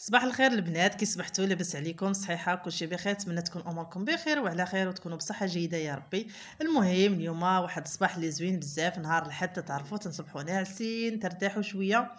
صباح الخير البنات كي صبحتوا لاباس عليكم صحيحه كلشي بخير نتمنى تكون اموركم بخير وعلى خير وتكونوا بصحه جيده يا ربي المهم اليوم واحد الصباح اللي زوين بزاف نهار الحد تعرفوا تنصبحوا ناعسين ترتاحوا شويه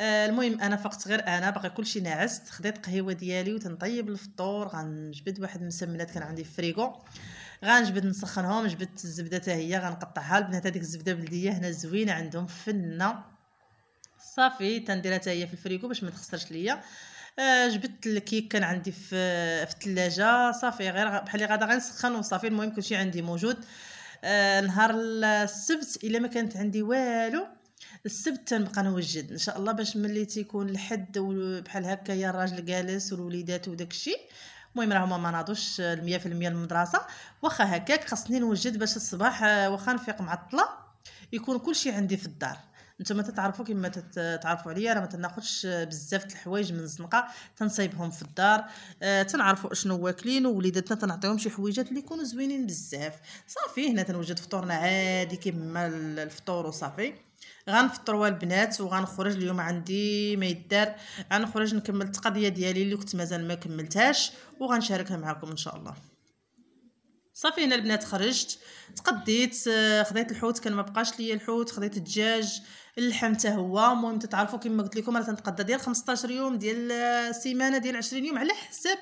آه المهم انا فقت غير انا باقي كلشي ناعس خديت قهيوه ديالي وتنطيب الفطور غنجبد واحد المسمنات كان عندي في الفريغو غنجبد نسخنهم جبدت الزبده حتى هي غنقطعها البنات هذيك الزبده بلديه هنا زوينه عندهم فنه صافي تنديرها حتى هي في الفريكو باش ما تخسرش ليا آه، جبت الكيك كان عندي في في الثلاجه صافي غير بحال غادا غنسخن وصافي المهم كلشي عندي موجود آه، نهار السبت الا ما كانت عندي والو السبت تنبقى نوجد ان شاء الله باش ملي تيكون الحد بحال يا الراجل جالس والوليدات وداكشي المهم راه ما ناضوش 100% المدرسه واخا هكاك خاصني نوجد باش الصباح آه، واخا نفيق معطله يكون كلشي عندي في الدار نتوما تتعرفوا كما تتعرفوا عليا راه ما تناخذش بزاف الحوايج من الزنقه تنصايبهم في الدار آه تنعرفوا اشنو واكلين ووليداتنا تنعطيهم شي حويجات اللي يكونوا زوينين بزاف صافي هنا تنوجد فطورنا عادي كما الفطور وصافي غنفطروا البنات وغنخرج اليوم عندي ما يدار غنخرج نكمل التقضيه ديالي اللي كنت مازال ما كملتهاش وغنشاركها معكم ان شاء الله صافي انا البنات خرجت تقديت آه، خديت الحوت كان ما بقاش ليا الحوت خديت الدجاج اللحم حتى هو المهم تتعرفوا كما قلت لكم راه تنتقدى ديال 15 يوم ديال آه، سيمانه ديال 20 يوم على حساب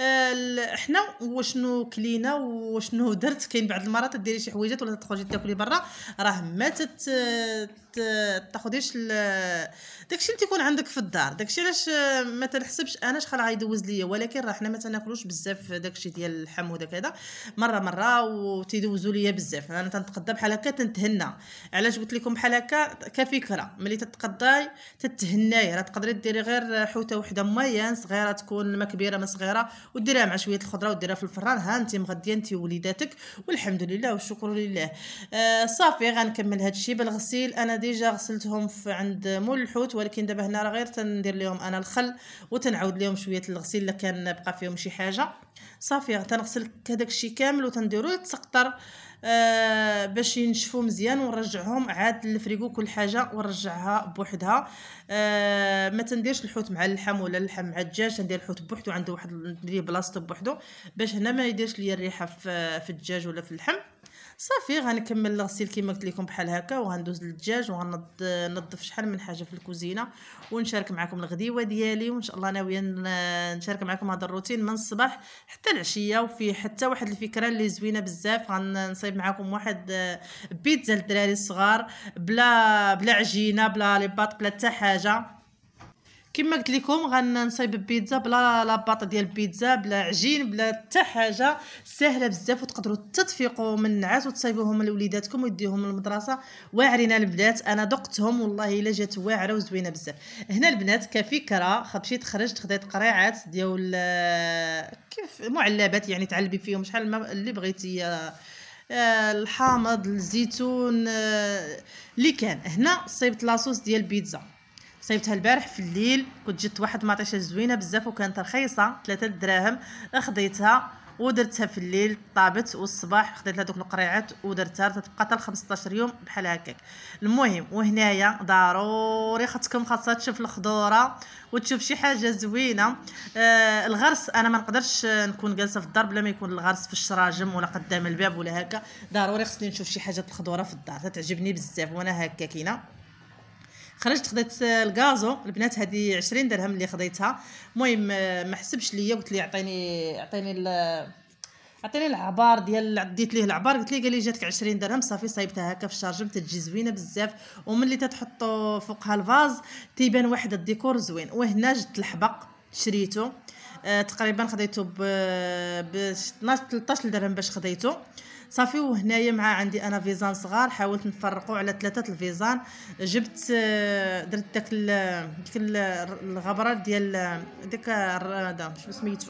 آه، احنا وشنو كلينا وشنو درت كاين بعض المرات ديري شي حويجات ولا تخرجي تاكلي برا راه ما تاخديش داكشي اللي تيكون عندك في الدار داكشي علاش آه، ما تنحسبش انا شحال غيدوز ليا ولكن راه حنا ما تناكلوش بزاف داكشي ديال اللحم وداك هذا مره مره وتيدوزوا ليا بزاف انا تنتقدى بحال هكا تنتهنى علاش قلت لكم بحال هكا كفكره ملي تتقداي تتهناي راه تقدري ديري غير حوته وحده ميان صغيره تكون ما كبيره ما صغيره وديريها مع شويه الخضره وديريها في الفران ها انت مغديه انت وليداتك والحمد لله والشكر لله آه صافي غنكمل هذا الشيء بالغسيل انا ديجا غسلتهم في عند مول الحوت ولكن دابا هنا غير تندير لهم انا الخل وتنعاود لهم شويه الغسيل الا كان بقى فيهم شي حاجه صافي تنغسل هذاك الشيء كامل وتنديروه يتسقطر آه باش ينشفوا مزيان ونرجعهم عاد للفريغو كل حاجه ونرجعها بوحدها آه ما تنديرش الحوت مع اللحم ولا اللحم مع الدجاج تندير الحوت بوحدو عنده واحد ندير بلاصتو بوحدو باش هنا ما يديرش ليا الريحه في, في الدجاج ولا في اللحم صافي غنكمل الغسيل كما قلت لكم بحال هكا وغندوز للدجاج وغنضف شحال من حاجه في الكوزينه ونشارك معكم الغديوه ديالي وان شاء الله ناويه نشارك معكم هذا الروتين من الصباح حتى العشيه وفي حتى واحد الفكره اللي زوينه بزاف غنصايب معكم واحد بيتزا للدراري الصغار بلا بلا عجينه بلا ليباط بلا حتى حاجه كما قلت لكم غنصايب بيتزا بلا لاباط ديال البيتزا بلا عجين بلا حتى حاجه سهله بزاف وتقدروا تطفيقوا من النعاس وتصايبوهم لوليداتكم وديهم للمدرسه واعرين البنات انا دقتهم والله الا جات واعره وزوينه بزاف هنا البنات كفكره مشيت خرجت خديت قريعات ديال آه، كيف معلبات يعني تعلبي فيهم شحال ما اللي بغيتي آه، آه، الحامض الزيتون اللي كان هنا صيبت لاصوص ديال البيتزا صايبتها البارح في الليل كنت جبت واحد مطيشه زوينه بزاف وكانت رخيصه 3 دراهم خديتها ودرتها في الليل طابت والصباح خديت لها دوك القريعات ودرتها تبقى حتى 15 يوم بحال هكاك المهم وهنايا ضروري خاصكم خاصها تشوف الخضوره وتشوف شي حاجه زوينه آه الغرس انا ما نقدرش نكون جالسه في الدار بلا ما يكون الغرس في الشراجم ولا قدام الباب ولا هكا ضروري خصني نشوف شي حاجه الخضوره في الدار تعجبني بزاف وانا هكاكينه خرجت خديت الكازو البنات هذه 20 درهم اللي خديتها المهم آه، ما حسبش ليا قلت لي عطيني عطيني عطيني العبار ديال عديت ليه العبار قلت ليه قال لي جاتك 20 درهم صافي صايبتها هكا في الشارجم تتجي زوينه بزاف وملي تتحطو فوقها الفاز تيبان واحد الديكور زوين وهنا جت الحبق شريته آه، تقريبا خديته ب 12 13 درهم باش خديته صافي وهنايا مع عندي انا فيزان صغار حاولت نفرقو على ثلاثه الفيزان جبت آه، درت داك ديك الغبره ديال داك هذا شنو سميتو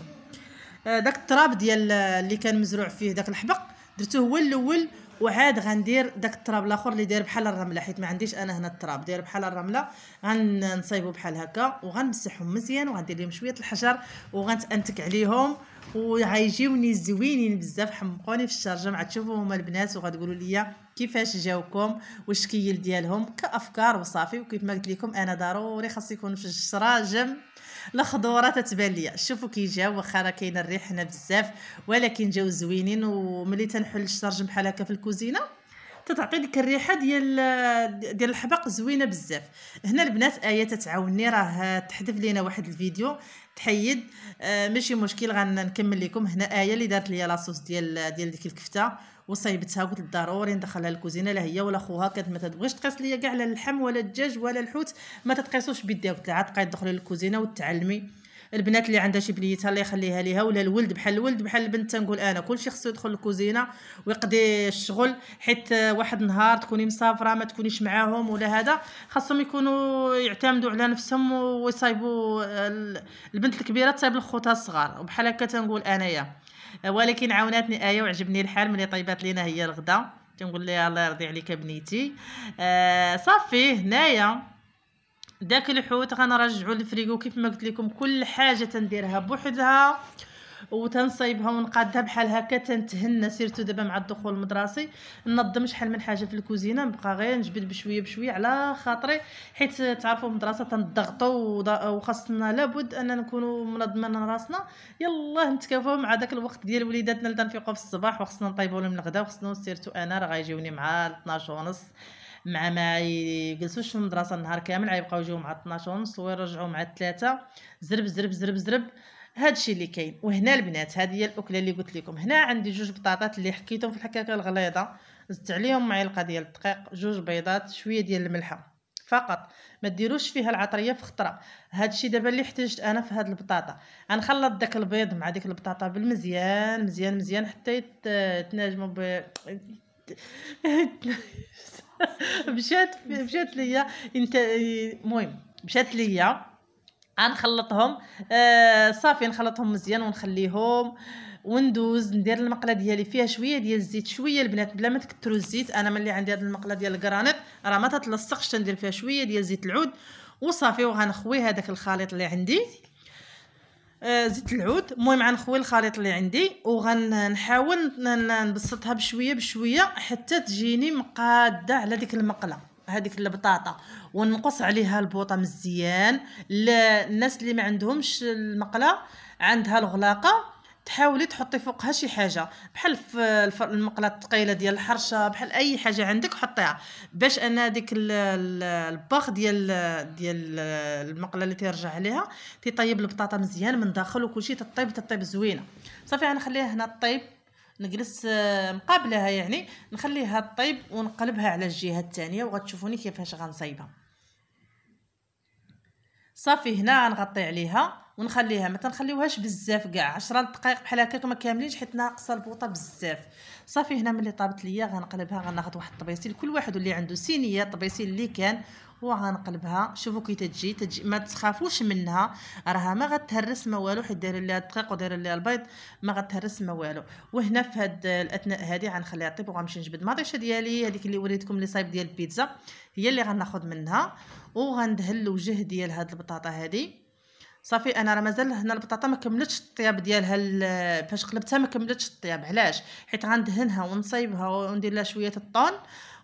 آه، داك التراب ديال اللي كان مزروع فيه داك الحبق درته هو الاول وعاد غندير داك التراب الاخر اللي داير بحال الرمله حيت ما عنديش انا هنا التراب داير بحال الرمله غنصايبو بحال هكا وغنمسحهم مزيان وغندير لهم شويه الحجر وغنتانتك عليهم وغيجيوني زوينين بزاف حمقوني في الشرجه مع تشوفوا هما البنات وغتقولوا لي كيفاش جاوكم كيل ديالهم كافكار وصافي وكيف ما قلت لكم انا ضروري خاص يكون في الشراجم الخضوره تتبان ليا شوفوا كي جاوا واخا راه كاين الريح هنا بزاف ولكن جاو زوينين وملي تنحل الشرجم بحال هكا في الكوزينه تتعطي ديك الريحه ديال ديال الحبق زوينه بزاف هنا البنات ايه تتعاوني راه تحذف لينا واحد الفيديو تحيد آه ماشي مشكل غنكمل لكم هنا ايه اللي دارت ليا لاصوص ديال ديال ديك الكفته وصايبتها قلت ضروري ندخلها للكوزينه لا هي ولا خوها كانت ما تبغيش تقيس ليا كاع لا اللحم ولا الدجاج ولا الحوت ما تتقيسوش بيديها قلت لها عاد تبقاي تدخلي للكوزينه وتعلمي البنات اللي عندها شي بنيتها الله يخليها ليها ولا الولد بحال الولد بحال البنت تنقول انا كلشي خصو يدخل الكوزينه ويقضي الشغل حيت واحد النهار تكوني مسافره ما تكونيش معاهم ولا هذا خاصهم يكونوا يعتمدوا على نفسهم ويصايبوا البنت الكبيره تصايب لخوتها الصغار وبحال هكا تنقول انايا ولكن عاوناتني ايه وعجبني الحال ملي طيبات لينا هي الغدا تنقول لها الله يرضي عليك بنيتي آه صافي هنايا داك الحوت غنرجعو للفريكو كيف ما قلت لكم كل حاجه تنديرها بوحدها وتنصيبها ونقادها بحال هكا تنتهنى سيرتو دابا مع الدخول المدرسي ننظم شحال من حاجه في الكوزينه نبقى غير نجبد بشويه بشويه على خاطري حيت تعرفوا المدرسه تنضغطوا وخاصنا لابد اننا نكونوا منظمين راسنا يلا نتكافاو مع داك الوقت ديال وليداتنا اللي تنفيقوا في الصباح وخاصنا نطيبوا لهم الغداء وخاصنا سيرتو انا راه غيجيوني مع 12 ونص مع ما يجلسوش في المدرسه النهار كامل عيبقاو يجيو مع 12 ونص ويرجعوا مع 3 زرب زرب زرب زرب هادشي اللي كاين وهنا البنات هذه هي الاكله اللي قلت لكم هنا عندي جوج بطاطات اللي حكيتهم في الحكاكه الغليظه زدت عليهم معلقه ديال الدقيق جوج بيضات شويه ديال الملحه فقط ما ديروش فيها العطريه في خطره هادشي دابا اللي احتجت انا في هاد البطاطا غنخلط داك البيض مع ديك البطاطا بالمزيان مزيان مزيان حتى يتناجموا ب مشات مشات ليا انت المهم مشات ليا غنخلطهم آه، صافي نخلطهم مزيان ونخليهم وندوز ندير المقله ديالي فيها شويه ديال الزيت شويه البنات بلا ما تكثروا الزيت انا ملي عندي هذه المقله ديال الكرانيت راه ما تتلصقش تندير فيها شويه ديال زيت العود وصافي وغنخوي هذاك الخليط اللي عندي آه، زيت العود المهم غنخوي الخليط اللي عندي وغنحاول نبسطها بشويه بشويه حتى تجيني مقاده على ديك المقله هذيك البطاطا ونقص عليها البوطه مزيان الناس اللي ما عندهمش المقله عندها الغلاقه تحاولي تحطي فوقها شي حاجه بحال المقله الثقيله ديال الحرشه بحال اي حاجه عندك حطيها باش ان هذيك الباخ ديال ديال المقله اللي تيرجع عليها تيطيب البطاطا مزيان من داخل وكلشي تطيب تطيب زوينه صافي غنخليها هنا طيب نجلس آه، مقابلها يعني نخليها طيب ونقلبها على الجهه الثانيه وغتشوفوني كيفاش غنصايبها صافي هنا غنغطي عليها ونخليها ما تنخليوهاش بزاف كاع 10 دقائق بحال هكاك وما كاملينش حيت ناقصه البوطه بزاف صافي هنا ملي طابت ليا غنقلبها غناخذ واحد الطبيسيل كل واحد اللي عنده سينيه الطبيسيل اللي كان وغنقلبها شوفوا كي تجي تجي ما تخافوش منها راها ما غتهرس ما والو حيت دايرين ليها الدقيق ودايرين ليها البيض ما غتهرس ما والو وهنا في هاد الاثناء هادي غنخليها طيب وغنمشي نجبد مطيشه ديالي هذيك اللي وريتكم اللي صايب ديال البيتزا هي اللي غناخذ منها وغندهن الوجه ديال هاد البطاطا هادي صافي انا راه مازال هنا البطاطا ما كملتش الطياب ديالها فاش قلبتها ما كملتش الطياب علاش حيت غندهنها ونصايبها وندير لها شويه الطون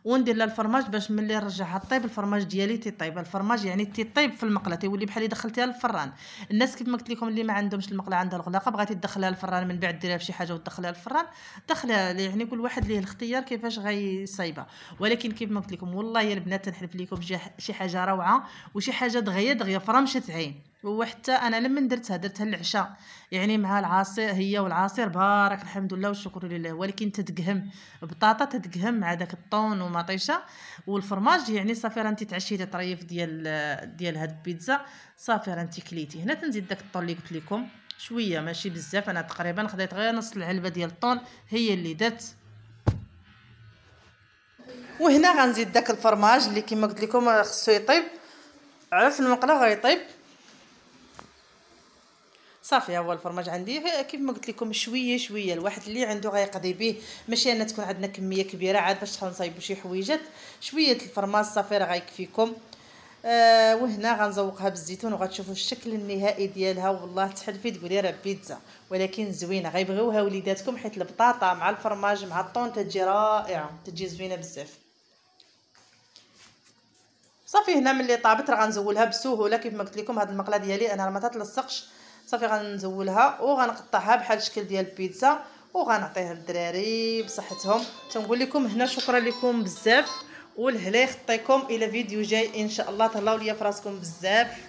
وندير لها الفرماج باش ملي نرجعها طيب الفرماج ديالي تيطيب الفرماج يعني تيطيب في المقله تيولي بحال اللي دخلتيها للفران الناس كيف ما قلت لكم اللي ما عندهمش المقله عندها الغلاقه بغاتي تدخلها للفران من بعد ديرها فشي حاجه وتدخلها للفران دخلها يعني كل واحد ليه الاختيار كيفاش غيصايبها ولكن كيف ما قلت لكم والله يا البنات تنحلف لكم شي حاجه روعه وشي حاجه دغيا دغيا فرا عين وحتى انا لما درتها درتها العشاء يعني مع العصير هي والعصير بارك الحمد لله والشكر لله ولكن تتقهم بطاطا تتقهم مع داك الطون ومطيشه والفرماج يعني صافي رانتي تعشيتي طريف ديال ديال هاد البيتزا صافي رانتي كليتي هنا تنزيد داك الطون اللي قلت لكم شويه ماشي بزاف انا تقريبا خديت غير نص العلبه ديال الطون هي اللي درت وهنا غنزيد داك الفرماج اللي كما قلت لكم خصو يطيب عرف المقله غيطيب صافي هو الفرماج عندي كيف ما قلت لكم شويه شويه الواحد اللي عنده غيقضي به ماشي انا تكون عندنا كميه كبيره عاد باش تحاولوا نصايبوا شي حويجات شويه الفرماج صافي راه غيكفيكم آه وهنا غنزوقها بالزيتون وغتشوفوا الشكل النهائي ديالها والله تحل فيه تقولي راه بيتزا ولكن زوينه غيبغيوها وليداتكم حيت البطاطا مع الفرماج مع الطون تجي رائعه تجي زوينه بزاف صافي هنا ملي طابت راه غنزولها بسهوله كيف ما قلت لكم هاد المقله ديالي انا ما تتلصقش صافي غنزولها وغنقطعها بحال الشكل ديال البيتزا وغنعطيها للدراري بصحتهم تنقول لكم هنا شكرا لكم بزاف والهلا يخطيكم الى فيديو جاي ان شاء الله تهلاو ليا فراسكم بزاف